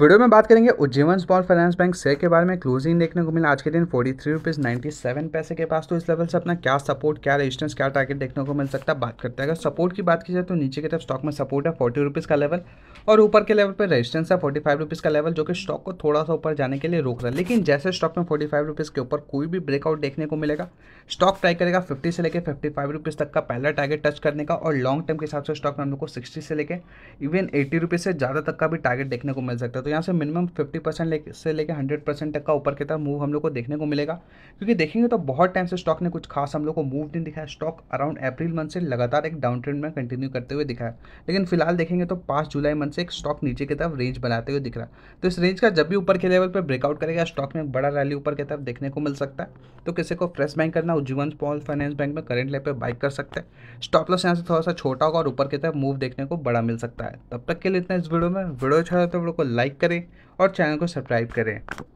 video में बात करेंगे Ujjivan small finance bank share के बारे में क्लोजिंग देखने को मिला आज के दिन forty three rupees ninety seven पैसे के पास तो इस लेवल से अपना क्या सपोर्ट क्या रेजिस्टेंस क्या टारगेट देखने को मिल सकता है बात करते हैं अगर सपोर्ट की बात की जाए तो नीचे की तरफ स्टॉक में सपोर्ट है फोर्टी रुपीज़ का लेवल और ऊपर के लेवल पर रजिस्टेंस है फोर्टी फाइव रुपीज़ का लेवल जो कि स्टॉक को थोड़ा सा ऊपर जाने के लिए रोक रहा है लेकिन जैसे स्टॉक में फोर्टी फाइव रुपीज़ के ऊपर कोई भी ब्रेकआउट देखने को मिलेगा स्टॉक ट्राई करेगा फिफ्टी से लेकर फिफ्टी फाइव रुपीज़ तक का पहला टारगेट टच करने का और लॉन्ग टर्म के हिसाब से स्टॉक में हम लोग को सिक्सटी से लेकर इवन एटी रुपीज़ से ज़्यादा तक का भी टारगेट देखने को मिल सकता है तो तो यहाँ से मिनिमम फिफ्टी परसेंट ले, से लेकर हंड्रेड परसेंट तक का ऊपर की तरफ मूव हम लोग को देखने को मिलेगा क्योंकि देखेंगे तो बहुत टाइम से स्टॉक ने कुछ खास हम लोग को मूव नहीं दिखाया स्टॉक अराउंड अप्रैल मंथ से लगातार एक डाउन ट्रेंड में कंटिन्यू करते हुए दिखाया है लेकिन फिलहाल देखेंगे तो पांच जुलाई मंथ से एक स्टॉक नीचे की तरफ रेंज बनाते हुए दिख रहा है तो इस रेंज का जब भी ऊपर के लेवल पर ब्रेकआउट करेगा स्टॉक में एक बड़ा रैली ऊपर की तरफ देखने को मिल सकता है तो किसी को फ्रेश बैंक करना उज्जीवन स्मॉल फाइनेंस बैंक में करेंट लेवल पर बाइक कर सकते हैं स्टॉप लॉस यहाँ से थोड़ा सा छोटा होगा और ऊपर की तरफ मूव देखने को बड़ा मिल सकता है तब तक के लिए इतना इस वीडियो में वीडियो अच्छा तो वीडियो को लाइक लाइक करें और चैनल को सब्सक्राइब करें